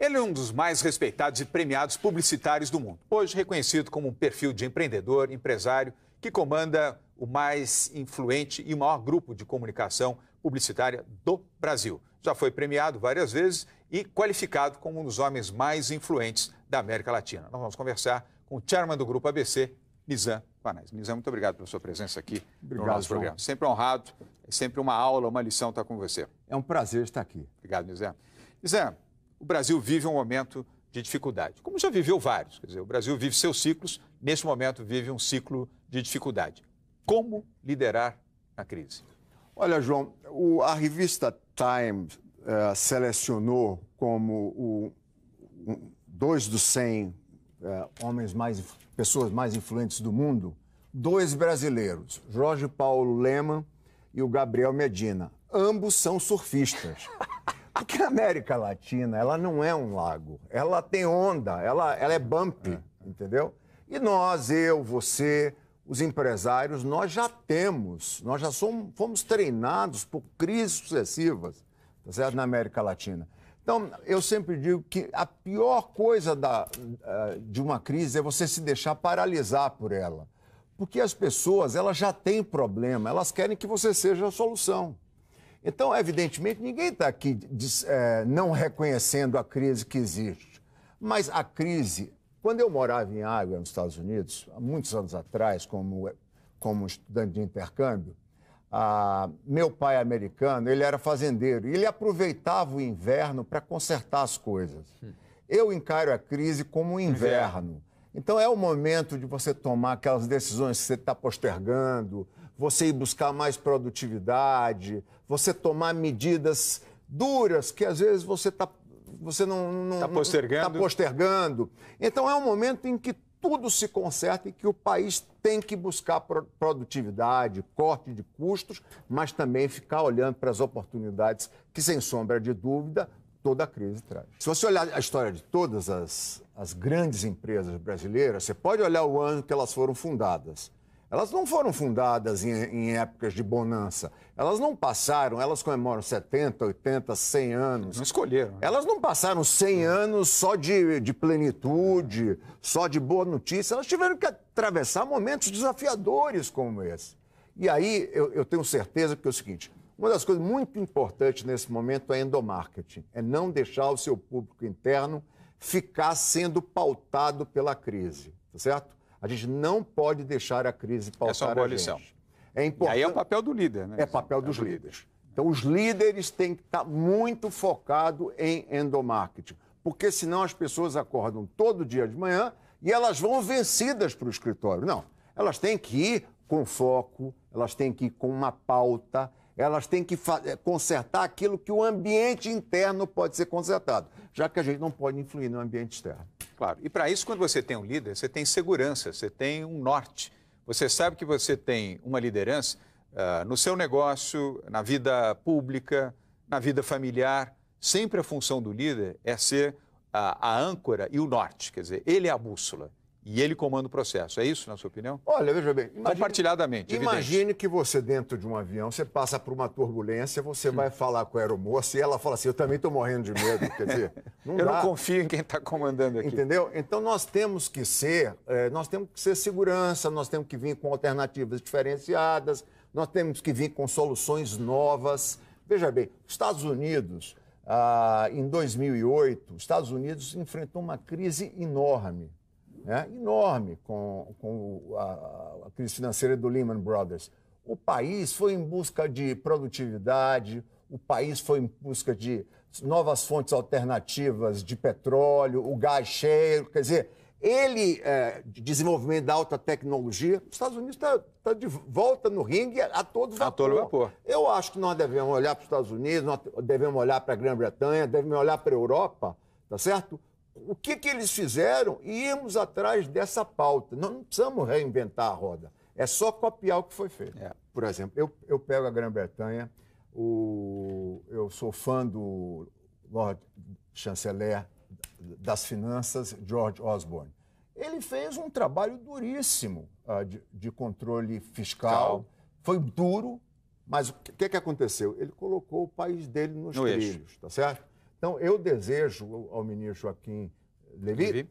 Ele é um dos mais respeitados e premiados publicitários do mundo. Hoje reconhecido como um perfil de empreendedor, empresário, que comanda o mais influente e maior grupo de comunicação publicitária do Brasil. Já foi premiado várias vezes e qualificado como um dos homens mais influentes da América Latina. Nós vamos conversar com o chairman do Grupo ABC, Nizam Panais. Nizam, muito obrigado pela sua presença aqui obrigado, no nosso João. programa. Sempre honrado, sempre uma aula, uma lição estar com você. É um prazer estar aqui. Obrigado, Nizam. Nizam, o Brasil vive um momento de dificuldade, como já viveu vários. Quer dizer, o Brasil vive seus ciclos, neste momento vive um ciclo de dificuldade. Como liderar a crise? Olha, João, o, a revista Time uh, eh, selecionou como o, um, dois dos 100 uh, eh, homens mais, pessoas mais influentes do mundo, dois brasileiros, Jorge Paulo Leman e o Gabriel Medina. Ambos são surfistas. Porque a América Latina, ela não é um lago. Ela tem onda, ela, ela é bump, é. entendeu? E nós, eu, você, os empresários, nós já temos, nós já somos, fomos treinados por crises sucessivas, tá certo? Na América Latina. Então, eu sempre digo que a pior coisa da, eh, de uma crise é você se deixar paralisar por ela. Porque as pessoas, elas já têm problema, elas querem que você seja a solução. Então, evidentemente, ninguém está aqui é, não reconhecendo a crise que existe. Mas a crise, quando eu morava em Água, nos Estados Unidos, há muitos anos atrás, como, como estudante de intercâmbio, a, meu pai americano, ele era fazendeiro, ele aproveitava o inverno para consertar as coisas. Hum. Eu encaro a crise como um inverno. Então é o momento de você tomar aquelas decisões que você está postergando, você ir buscar mais produtividade, você tomar medidas duras que às vezes você tá você não está postergando. Tá postergando. Então é um momento em que tudo se conserta e que o país tem que buscar produtividade, corte de custos, mas também ficar olhando para as oportunidades que, sem sombra de dúvida, toda a crise traz. Se você olhar a história de todas as, as grandes empresas brasileiras, você pode olhar o ano que elas foram fundadas. Elas não foram fundadas em, em, épocas de bonança. Elas não passaram, elas comemoram 70, 80, 100 anos. Não escolheram. Né? Elas não passaram 100 anos só de, de plenitude, só de boa notícia. Elas tiveram que atravessar momentos desafiadores como esse. E aí eu, eu tenho certeza que é o seguinte: uma das coisas muito importantes nesse momento é endomarketing é não deixar o seu público interno ficar sendo pautado pela crise, tá certo? A gente não pode deixar a crise é pautar Essa é uma boa a gente. Lição. É importante. E aí é, é o papel do líder, né? É papel dos é líderes. Então, os líderes têm que estar muito focados em endomarketing, porque senão as pessoas acordam todo dia de manhã e elas vão vencidas para o escritório. Não, elas têm que ir com foco, elas têm que ir com uma pauta, elas têm que eh, consertar aquilo que o ambiente interno pode ser consertado, já que a gente não pode influir no ambiente externo. Claro. E para isso, quando você tem um líder, você tem segurança, você tem um norte. Você sabe que você tem uma liderança uh, no seu negócio, na vida pública, na vida familiar. Sempre a função do líder é ser a, a âncora e o norte, quer dizer, ele é a bússola e ele comanda o processo. É isso, na sua opinião? Olha, veja bem. Imagine, Compartilhadamente. Imagine evidente. que você, dentro de um avião, você passa por uma turbulência, você hum. vai falar com a aeromoça e ela fala assim: Eu também estou morrendo de medo. Quer dizer, não Eu dá. não confio em quem está comandando aqui. Entendeu? Então nós temos que ser, é, nós temos que ser segurança, nós temos que vir com alternativas diferenciadas, nós temos que vir com soluções novas. Veja bem, Estados Unidos, ah, em 2008, Estados Unidos enfrentou uma crise enorme né, enorme com, com a, a crise financeira do Lehman Brothers. O país foi em busca de produtividade, o país foi em busca de novas fontes alternativas de petróleo, o gás cheio, quer dizer, ele, é, de desenvolvimento da alta tecnologia, os Estados Unidos está tá de volta no ringue a todo vapor. A todo vapor. Eu acho que nós devemos olhar para os Estados Unidos, nós devemos olhar para a Grã-Bretanha, devemos olhar para a Europa, tá certo? o que, que eles fizeram e irmos atrás dessa pauta. Nós não precisamos reinventar a roda, é só copiar o que foi feito. É. Por exemplo, eu, eu pego a Grã-Bretanha, eu sou fã do Lord Chanceler das Finanças, George Osborne. Ele fez um trabalho duríssimo uh, de, de, controle fiscal, foi duro, mas o que, que aconteceu? Ele colocou o país dele nos no trilhos, está tá certo? Então, eu desejo ao ministro Joaquim Levy, Levy.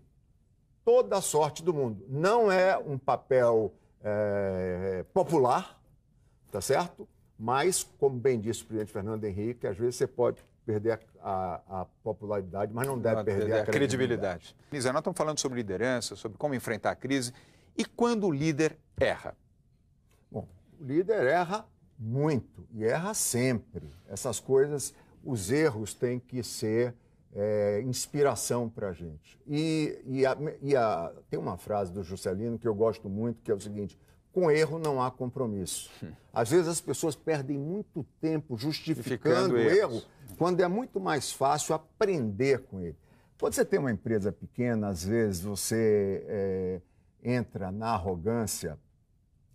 toda a sorte do mundo. Não é um papel é, popular, tá certo? Mas, como bem disse o presidente Fernando Henrique, às vezes você pode perder a, a, a, popularidade, mas não deve não, perder a, a credibilidade. credibilidade. Lisa, nós estamos falando sobre liderança, sobre como enfrentar a crise. E quando o líder erra? Bom, o líder erra muito e erra sempre. Essas coisas os erros têm que ser é, inspiração para a gente. E, e, a, e a, tem uma frase do Juscelino que eu gosto muito, que é o seguinte: com erro não há compromisso. Às vezes as pessoas perdem muito tempo justificando o erro, quando é muito mais fácil aprender com ele. Quando você tem uma empresa pequena, às vezes você é, entra na arrogância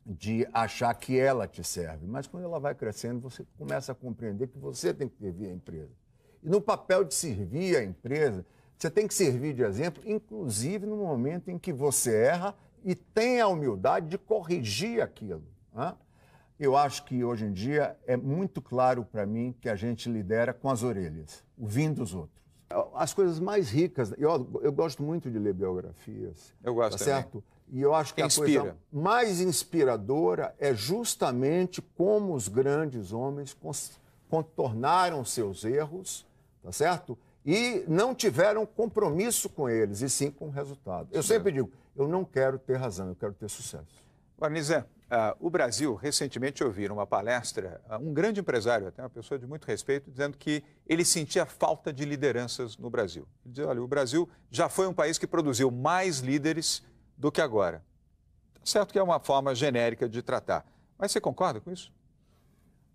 de achar que ela te serve, mas quando ela vai crescendo, você começa a compreender que você tem que servir a empresa. E no papel de servir a empresa, você tem que servir de exemplo, inclusive no momento em que você erra e tem a humildade de corrigir aquilo. Né? Eu acho que hoje em dia é muito claro para mim que a gente lidera com as orelhas, ouvindo os outros. As coisas mais ricas. Eu, eu gosto muito de ler biografias. Eu gosto. Tá certo? E eu acho que Inspira. a coisa mais inspiradora é justamente como os grandes homens contornaram seus erros, tá certo? E não tiveram compromisso com eles, e sim com o resultado. Eu sempre digo, eu não quero ter razão, eu quero ter sucesso. Barnizé, Uh, o Brasil, recentemente, eu uma palestra, ah, um grande empresário, até uma pessoa de muito respeito, dizendo que ele sentia falta de lideranças no Brasil. Ele dizia: olha, o Brasil já foi um país que produziu mais líderes do que agora. Tá certo que é uma forma genérica de tratar, mas você concorda com isso?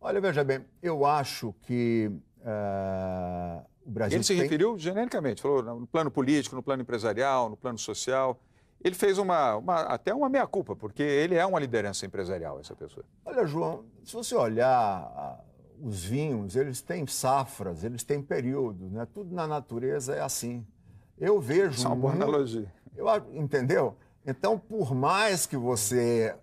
Olha, veja bem, eu acho que uh, o Brasil. Ele se tem... referiu genericamente, falou no plano político, no plano empresarial, no plano social ele fez uma, uma até uma meia-culpa, porque ele é uma liderança empresarial, essa pessoa. Olha, João, se você olhar ah, os vinhos, eles têm safras, eles têm períodos, né? tudo na natureza é assim. Eu vejo. Isso é uma boa muito... analogia. Eu, entendeu? Então, por mais que você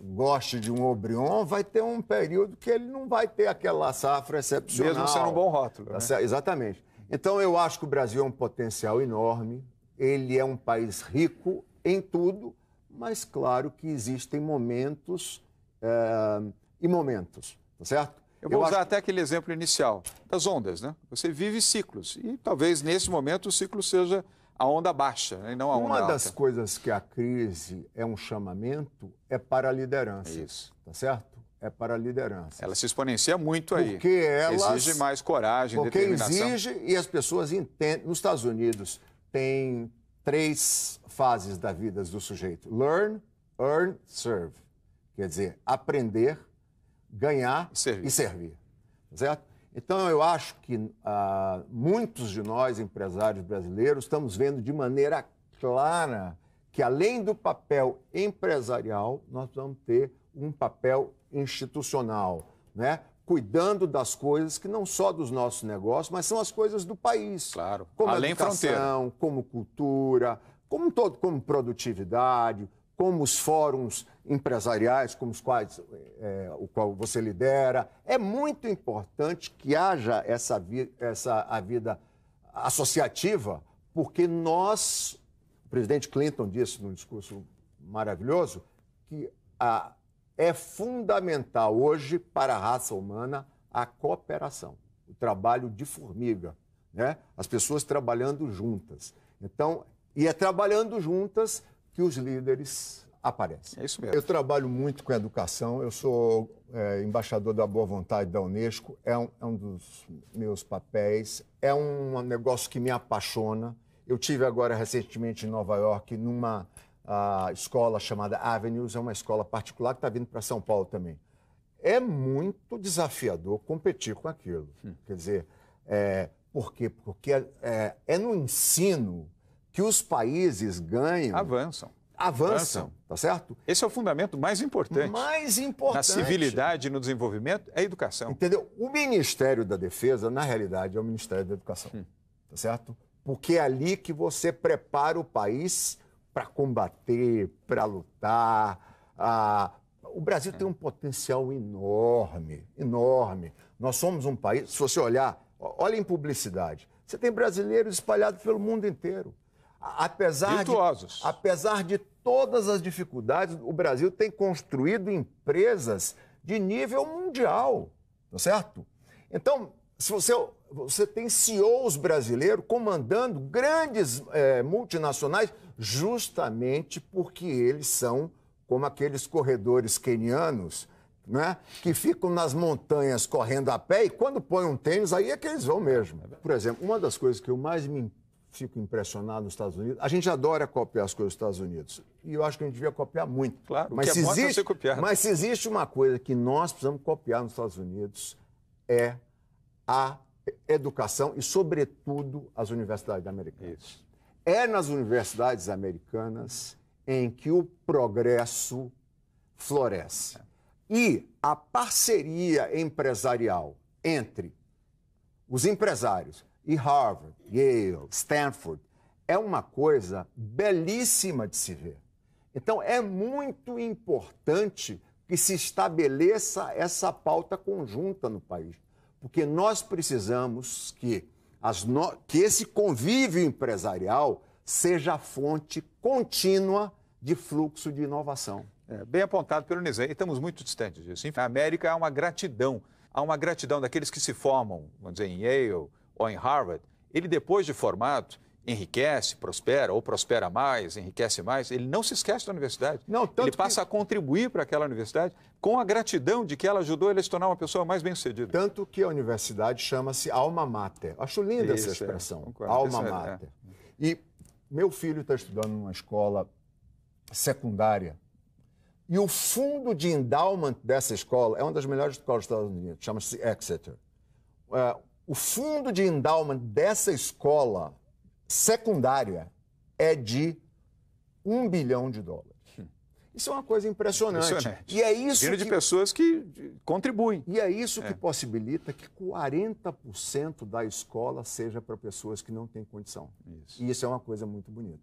goste de um Obrion, vai ter um período que ele não vai ter aquela safra excepcional. Mesmo sendo um bom rótulo. Tá né? Exatamente. Então, eu acho que o Brasil é um potencial enorme, ele é um país rico, em tudo, mas claro que existem momentos é, e momentos, tá certo? Eu vou Eu usar acho... até aquele exemplo inicial das ondas, né? Você vive ciclos e talvez nesse momento o ciclo seja a onda baixa né? e não a onda Uma alta. Uma das coisas que a crise é um chamamento é para a liderança. É isso. Tá certo? É para a liderança. Ela se exponencia muito aí. Porque ela exige mais coragem, porque determinação. Porque exige e as pessoas entendem. Nos Estados Unidos tem três fases da vida do sujeito: learn, earn, serve. Quer dizer, aprender, ganhar e servir. E servir certo? Então, eu acho que ah, muitos de nós, empresários brasileiros, estamos vendo de maneira clara que, além do papel empresarial, nós vamos ter um papel institucional. Né? cuidando das coisas que não só dos nossos negócios, mas são as coisas do país. Claro. Como Além educação, fronteira. como cultura, como todo, como produtividade, como os fóruns empresariais, como os quais é, o qual você lidera. É muito importante que haja essa, vi, essa a vida associativa, porque nós, o presidente Clinton disse num discurso maravilhoso, que a é fundamental hoje para a raça humana a cooperação, o trabalho de formiga, né? as pessoas trabalhando juntas. Então, e é trabalhando juntas que os líderes aparecem. É isso mesmo. Eu trabalho muito com educação, eu sou é, embaixador da boa vontade da Unesco, é um, é um dos meus papéis, é um negócio que me apaixona. Eu tive agora recentemente em Nova York numa a escola chamada Avenues, é uma escola particular que está vindo para São Paulo também. É muito desafiador competir com aquilo. Hum. Quer dizer, é, por quê? Porque é, é, no ensino que os países ganham. Avançam. Avançam, avançam. tá certo? Esse é o fundamento mais importante. Mais importante. Na civilidade e no desenvolvimento é a educação. Entendeu? O Ministério da Defesa, na realidade, é o Ministério da Educação. Hum. Tá certo? Porque é ali que você prepara o país para combater, para lutar. Ah, o Brasil tem um potencial enorme, enorme. Nós somos um país, se você olhar, olha em publicidade. Você tem brasileiros espalhados pelo mundo inteiro. Apesar Virtuosos. de, apesar de todas as dificuldades, o Brasil tem construído empresas de nível mundial, tá certo? Então, se você você tem CEOs brasileiros comandando grandes é, multinacionais justamente porque eles são como aqueles corredores quenianos, né, que ficam nas montanhas correndo a pé e quando põem um tênis, aí é que eles vão mesmo. Por exemplo, uma das coisas que eu mais me fico impressionado nos Estados Unidos, a gente adora copiar as coisas dos Estados Unidos e eu acho que a gente devia copiar muito. Claro, mas, é se, é existe, mas se existe uma coisa que nós precisamos copiar nos Estados Unidos é a educação e, sobretudo, as universidades americanas. Isso. É nas universidades americanas em que o progresso floresce. É. E a parceria empresarial entre os empresários e Harvard, Yale, Stanford é uma coisa belíssima de se ver. Então, é muito importante que se estabeleça essa pauta conjunta no país porque nós precisamos que, no... que esse convívio empresarial seja a fonte contínua de fluxo de inovação. É, bem apontado pelo Nizé, e estamos muito distantes disso. A América é uma gratidão, há uma gratidão daqueles que se formam, vamos dizer, em Yale ou em Harvard. Ele, depois de formado, enriquece, prospera, ou prospera mais, enriquece mais, ele não se esquece da universidade. Não, ele passa que... a contribuir para aquela universidade com a gratidão de que ela ajudou ele a se tornar uma pessoa mais bem-sucedida. Tanto que a universidade chama-se alma mater. Acho linda Isso, essa é. expressão, é, alma é. mater. É. E meu filho está estudando numa escola secundária e o fundo de endowment dessa escola é uma das melhores escolas dos Estados Unidos, chama-se Exeter. Uh, o fundo de endowment dessa escola secundária é de um bilhão de dólares. Isso é uma coisa impressionante. impressionante. E é isso Vino que... de pessoas que contribuem. E é isso é. que possibilita que 40% da escola seja para pessoas que não têm condição. Isso. E isso é uma coisa muito bonita.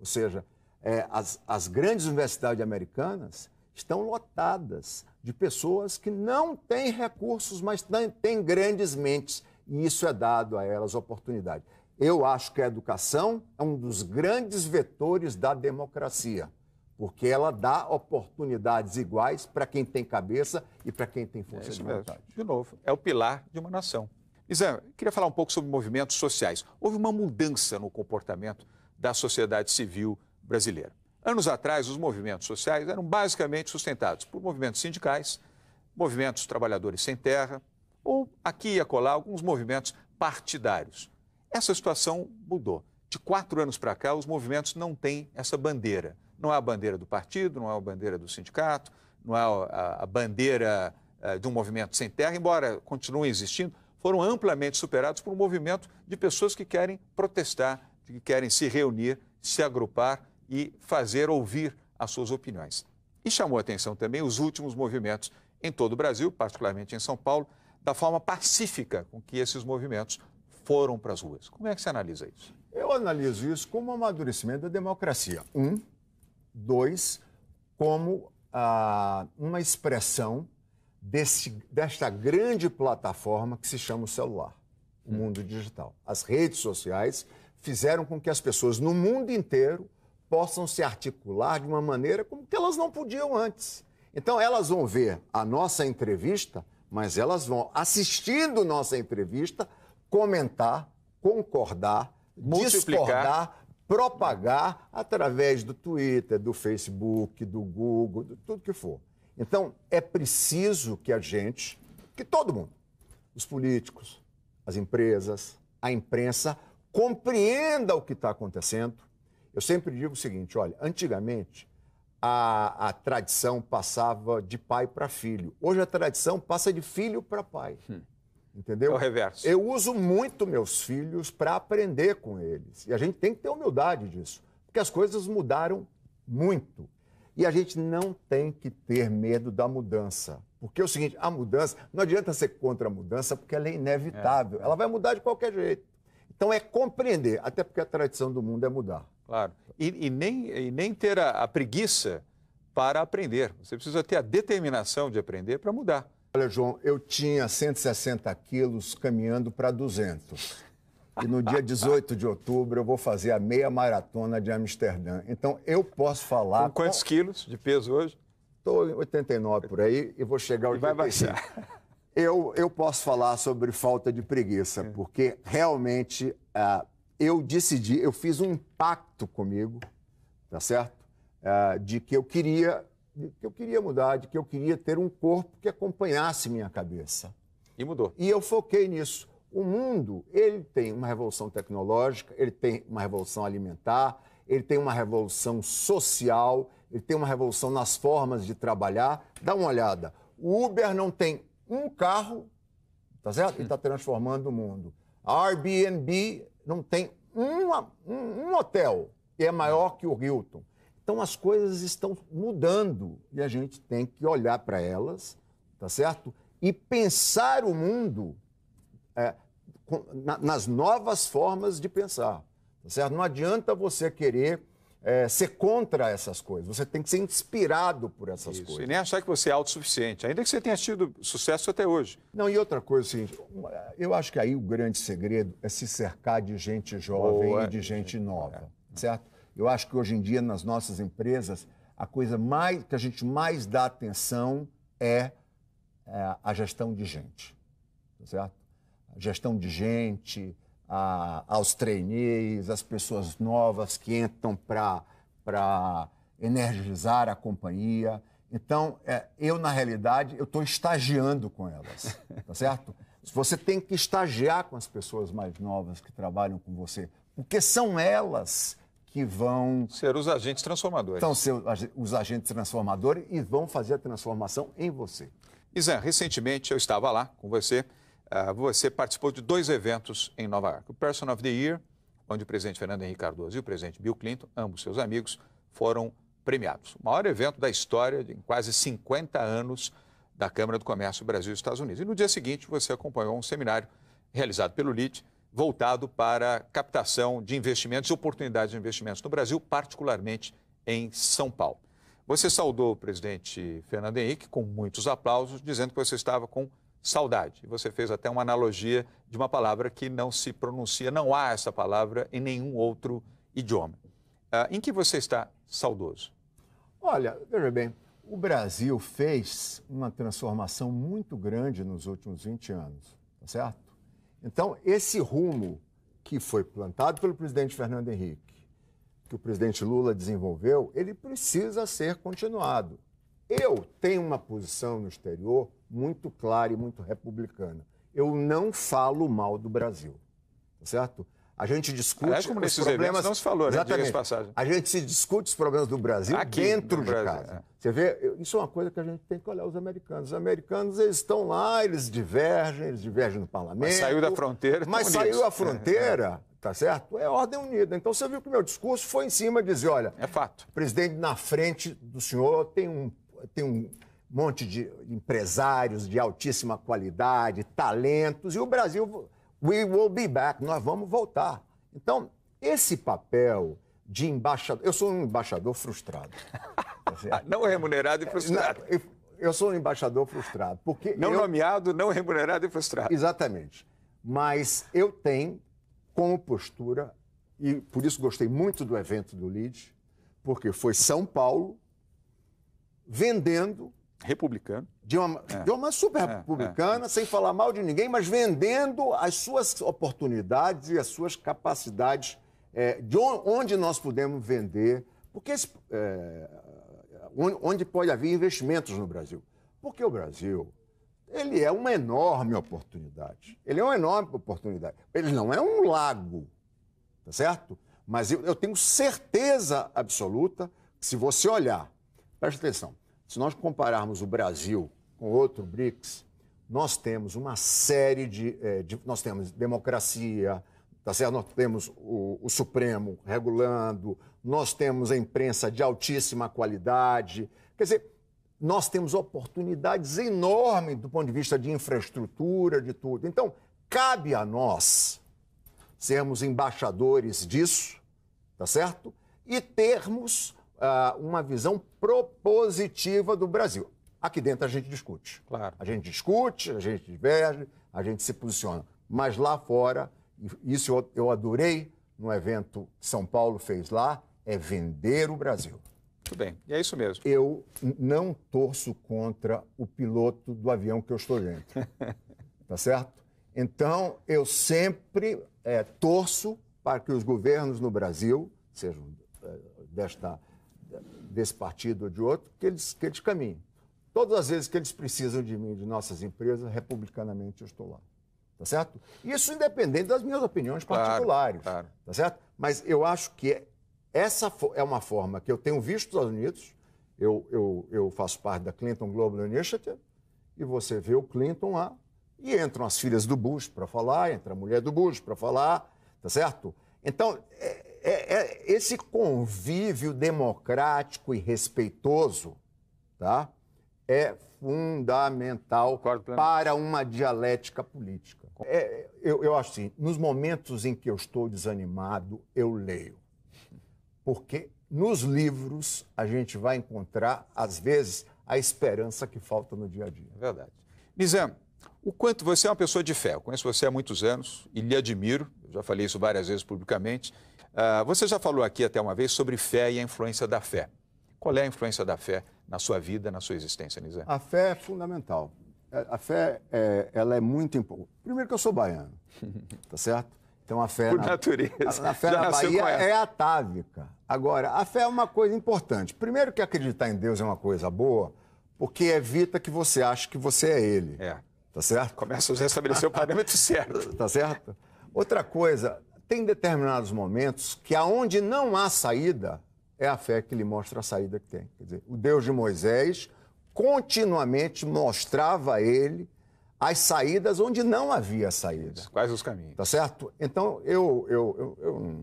Ou seja, é, as, as grandes universidades americanas estão lotadas de pessoas que não têm recursos, mas têm grandes mentes. E isso é dado a elas oportunidade. Eu acho que a educação é um dos grandes vetores da democracia, porque ela dá oportunidades iguais para quem tem cabeça e para quem tem força é de vontade. De novo, é o pilar de uma nação. Isa, queria falar um pouco sobre movimentos sociais. Houve uma mudança no comportamento da sociedade civil brasileira. Anos atrás, os movimentos sociais eram basicamente sustentados por movimentos sindicais, movimentos trabalhadores sem terra, ou aqui e acolá alguns movimentos partidários. Essa situação mudou. De quatro anos para cá, os movimentos não têm essa bandeira. Não há a bandeira do partido, não há a bandeira do sindicato, não há a bandeira eh, de um movimento sem terra, embora continuem existindo, foram amplamente superados por um movimento de pessoas que querem protestar, que querem se reunir, se agrupar e fazer ouvir as suas opiniões. E chamou atenção também os últimos movimentos em todo o Brasil, particularmente em São Paulo, da forma pacífica com que esses movimentos foram para as ruas. Como é que você analisa isso? Eu analiso isso como um amadurecimento da democracia. Um, dois, como ah, uma expressão desse, desta grande plataforma que se chama o celular, o hum. mundo digital. As redes sociais fizeram com que as pessoas no mundo inteiro possam se articular de uma maneira como que elas não podiam antes. Então elas vão ver a nossa entrevista, mas elas vão assistindo nossa entrevista comentar, concordar, discordar, propagar através do Twitter, do Facebook, do Google, de tudo que for. Então, é preciso que a gente, que todo mundo, os políticos, as empresas, a imprensa, compreenda o que está acontecendo. Eu sempre digo o seguinte: olha, antigamente a, a tradição passava de pai para filho, hoje a tradição passa de filho para pai. Hum. Entendeu? É o reverso. Eu uso muito meus filhos para aprender com eles. E a gente tem que ter humildade disso. Porque as coisas mudaram muito. E a gente não tem que ter medo da mudança. Porque é o seguinte, a mudança, não adianta ser contra a mudança, porque ela é inevitável. É. Ela vai mudar de qualquer jeito. Então é compreender, até porque a tradição do mundo é mudar. Claro. E, e nem, e nem ter a, a preguiça para aprender. Você precisa ter a determinação de aprender para mudar. Olha, João, eu tinha 160 quilos caminhando para 200. E no dia 18 de outubro eu vou fazer a meia maratona de Amsterdã. Então eu posso falar. Com quantos com... quilos de peso hoje? Estou 89 por aí e vou chegar aos 85. Vai baixar. Eu, eu posso falar sobre falta de preguiça, é. porque realmente uh, eu decidi, eu fiz um pacto comigo, tá certo? Uh, de que eu queria de que eu queria mudar, de que eu queria ter um corpo que acompanhasse minha cabeça. E mudou. E eu foquei nisso. O mundo, ele tem uma revolução tecnológica, ele tem uma revolução alimentar, ele tem uma revolução social, ele tem uma revolução nas formas de trabalhar. Dá uma olhada. O Uber não tem um carro, tá certo? Ele está transformando o mundo. A Airbnb não tem uma, um, um hotel, e é maior que o Hilton. Então as coisas estão mudando e a gente tem que olhar para elas, tá certo? E pensar o mundo é, com, na, nas novas formas de pensar, tá certo? Não adianta você querer é, ser contra essas coisas. Você tem que ser inspirado por essas Isso. coisas. E nem achar que você é autossuficiente, ainda que você tenha tido sucesso até hoje. Não, e outra coisa, assim, eu acho que aí o grande segredo é se cercar de gente jovem Boa, e de gente, gente nova, é. certo? Eu acho que hoje em dia, nas nossas empresas, a coisa mais que a gente mais dá atenção é, é a gestão de gente. Tá certo? A gestão de gente, a, aos trainees, as pessoas novas que entram para energizar a companhia. Então, é, eu, na realidade, eu estou estagiando com elas, tá certo? Você tem que estagiar com as pessoas mais novas que trabalham com você, porque são elas que vão. Ser os agentes transformadores. Então, ser os agentes transformadores e vão fazer a transformação em você. Isan, recentemente eu estava lá com você. Eh, você participou de dois eventos em Nova York: o Person of the Year, onde o presidente Fernando Henrique Cardoso e o presidente Bill Clinton, ambos seus amigos, foram premiados. O maior evento da história, em quase 50 anos, da Câmara do Comércio Brasil e Estados Unidos. E no dia seguinte, você acompanhou um seminário realizado pelo LIT voltado para captação de investimentos e oportunidades de investimentos no Brasil, particularmente em São Paulo. Você saudou o presidente Fernando Henrique com muitos aplausos, dizendo que você estava com saudade. Você fez até uma analogia de uma palavra que não se pronuncia, não há essa palavra em nenhum outro idioma. Ah, em que você está saudoso? Olha, veja bem, o Brasil fez uma transformação muito grande nos últimos 20 anos, tá certo? Então, esse rumo que foi plantado pelo presidente Fernando Henrique, que o presidente Lula desenvolveu, ele precisa ser continuado. Eu tenho uma posição no exterior muito clara e muito republicana. Eu não falo mal do Brasil, tá certo? A gente discute Aliás, como nesses problemas. Não se falou, né? exatamente. Né, a gente se discute os problemas do Brasil Aqui, dentro do de Brasil, casa. É. Você vê, isso é uma coisa que a gente tem que olhar os americanos. Os americanos eles estão lá, eles divergem, eles divergem no parlamento. Mas saiu da fronteira. Mas saiu a fronteira, é, é. tá certo? É ordem unida. Então você viu que o meu discurso foi em cima de dizer, olha, é fato. Presidente na frente do senhor tem um tem um monte de empresários de altíssima qualidade, talentos e o Brasil We will be back. Nós vamos voltar. Então, esse papel de embaixador. Eu sou um embaixador frustrado. Tá não remunerado e é, frustrado. Eu sou um embaixador frustrado. porque Não eu... nomeado, não remunerado e frustrado. Exatamente. Mas eu tenho como postura, e por isso gostei muito do evento do LID, porque foi São Paulo vendendo republicano. De uma, é. de uma super é, é. republicana, é. sem falar mal de ninguém, mas vendendo as suas oportunidades e as suas capacidades, é, de onde nós podemos vender, porque esse, é, onde pode haver investimentos no Brasil. Porque o Brasil, ele é uma enorme oportunidade. Ele é uma enorme oportunidade. Ele não é um lago, tá certo? Mas eu, eu tenho certeza absoluta que se você olhar, preste atenção, se nós compararmos o Brasil com outro BRICS, nós temos uma série de. É, de nós temos democracia, tá certo? nós temos o, o Supremo regulando, nós temos a imprensa de altíssima qualidade. Quer dizer, nós temos oportunidades enormes do ponto de vista de infraestrutura, de tudo. Então, cabe a nós sermos embaixadores disso, tá certo? E termos uh, uma visão propositiva do Brasil. Aqui dentro a gente discute. Claro. A gente discute, a gente diverge, a gente se posiciona. Mas lá fora, isso eu, adorei no evento que São Paulo fez lá, é vender o Brasil. Muito bem, e é isso mesmo. Eu não torço contra o piloto do avião que eu estou dentro. tá certo? Então, eu sempre é, torço para que os governos no Brasil, sejam eh, desta desse partido ou de outro, que eles, que eles caminhem. Todas as vezes que eles precisam de mim, de nossas empresas, republicanamente eu estou lá. Tá certo? Isso independente das minhas opiniões particulares. Claro, claro. Tá certo? Mas eu acho que essa é uma forma que eu tenho visto nos Estados Unidos. Eu, eu, eu faço parte da Clinton Global Initiative e você vê o Clinton lá e entram as filhas do Bush para falar, entra a mulher do Bush para falar, tá certo? Então, é, é, é, esse convívio democrático e respeitoso tá, é fundamental para uma dialética política. É, eu, eu acho assim, nos momentos em que eu estou desanimado, eu leio. Porque nos livros a gente vai encontrar, às vezes, a esperança que falta no dia a dia. É verdade. Nizam, o quanto você é uma pessoa de fé, eu conheço você há muitos anos e lhe admiro, eu já falei isso várias vezes publicamente, ah, você já falou aqui até uma vez sobre fé e a influência da fé. Qual é a influência da fé na sua vida, na sua existência, Nizé? A fé é fundamental. É, a fé, é, ela é muito importante. Primeiro que eu sou baiano, tá certo? Então a fé... Por na, natureza. A, a fé já na Bahia é atávica. Agora, a fé é uma coisa importante. Primeiro que acreditar em Deus é uma coisa boa, porque evita que você ache que você é ele. É. Tá certo? Começa a estabelecer o parâmetro certo. Tá certo? Outra coisa, tem determinados momentos que aonde não há saída, é a fé que lhe mostra a saída que tem. Quer dizer, o Deus de Moisés continuamente mostrava a ele as saídas onde não havia saída. Quais os caminhos? Tá certo? Então, eu, eu, eu, eu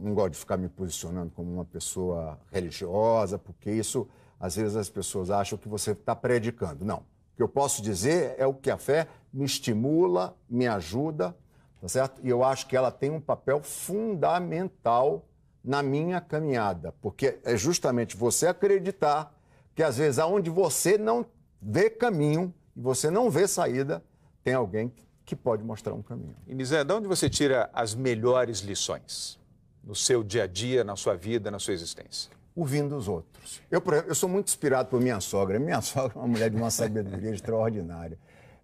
não gosto de ficar me posicionando como uma pessoa religiosa, porque isso, às vezes, as pessoas acham que você está predicando. Não. O que eu posso dizer é o que a fé me estimula, me ajuda tá certo? E eu acho que ela tem um papel fundamental na minha caminhada, porque é justamente você acreditar que às vezes aonde você não vê caminho e você não vê saída, tem alguém que pode mostrar um caminho. Inizé, de onde você tira as melhores lições no seu dia a dia, na sua vida, na sua existência? Ouvindo os outros. Eu, eu sou muito inspirado por minha sogra. Minha sogra é uma mulher de uma sabedoria extraordinária.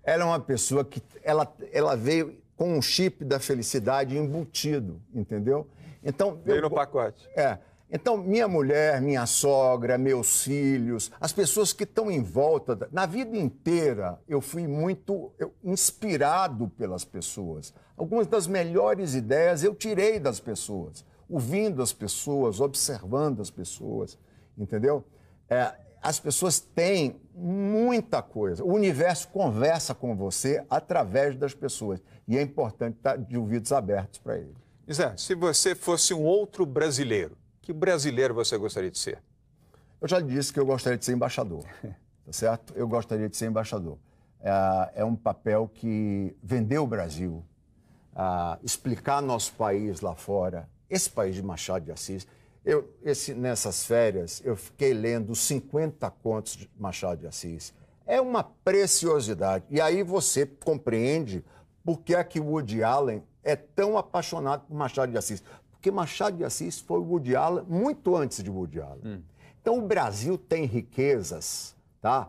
Ela é uma pessoa que ela, ela veio com um chip da felicidade embutido, entendeu? Então, Veio no pacote. É. Então, minha mulher, minha sogra, meus filhos, as pessoas que estão em volta. Da... Na vida inteira, eu fui muito eu, inspirado pelas pessoas. Algumas das melhores ideias eu tirei das pessoas, ouvindo as pessoas, observando as pessoas, entendeu? É, as pessoas têm muita coisa. O universo conversa com você através das pessoas e é importante estar de ouvidos abertos para ele. Zé, se você fosse um outro brasileiro, que brasileiro você gostaria de ser? Eu já disse que eu gostaria de ser embaixador, tá certo? Eu gostaria de ser embaixador. É, é um papel que vende o Brasil, explicar nosso país lá fora, esse país de Machado de Assis. Eu, esse, nessas férias, eu fiquei lendo 50 contos de Machado de Assis. É uma preciosidade. E aí você compreende por que é que Woody Allen é tão apaixonado por Machado de Assis? Porque Machado de Assis foi Woody Allen muito antes de Woody Allen. Hum. Então o Brasil tem riquezas, tá?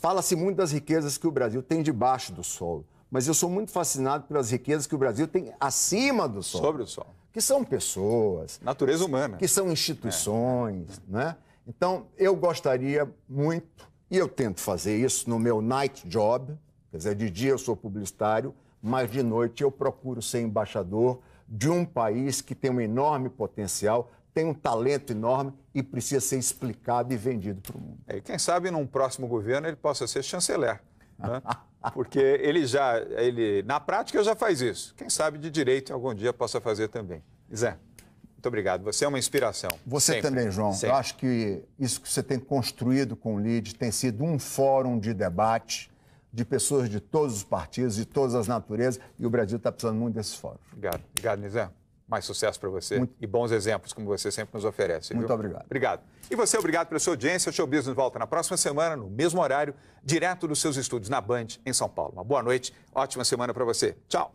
Fala-se muito das riquezas que o Brasil tem debaixo do solo, mas eu sou muito fascinado pelas riquezas que o Brasil tem acima do solo. Sobre o solo. Que são pessoas. Natureza humana. Que são instituições, é. né? Então eu gostaria muito, e eu tento fazer isso no meu night job, Quer dizer, de dia eu sou publicitário, mas de noite eu procuro ser embaixador de um país que tem um enorme potencial, tem um talento enorme e precisa ser explicado e vendido para o mundo. É, e quem sabe num próximo governo ele possa ser chanceler. Né? Porque ele já, ele, na prática, já faz isso. Quem sabe de direito algum dia possa fazer também. Zé, muito obrigado. Você é uma inspiração. Você Sempre. também, João. Sempre. Eu acho que isso que você tem construído com o LID tem sido um fórum de debate de pessoas de todos os partidos, de todas as naturezas, e o Brasil está precisando muito desses fóruns. Obrigado. Obrigado, Nizam. Mais sucesso para você muito... e bons exemplos, como você sempre nos oferece. Muito viu? obrigado. Obrigado. E você, obrigado pela sua audiência. O Show Business volta na próxima semana, no mesmo horário, direto dos seus estúdios na Band, em São Paulo. Uma boa noite, ótima semana para você. Tchau.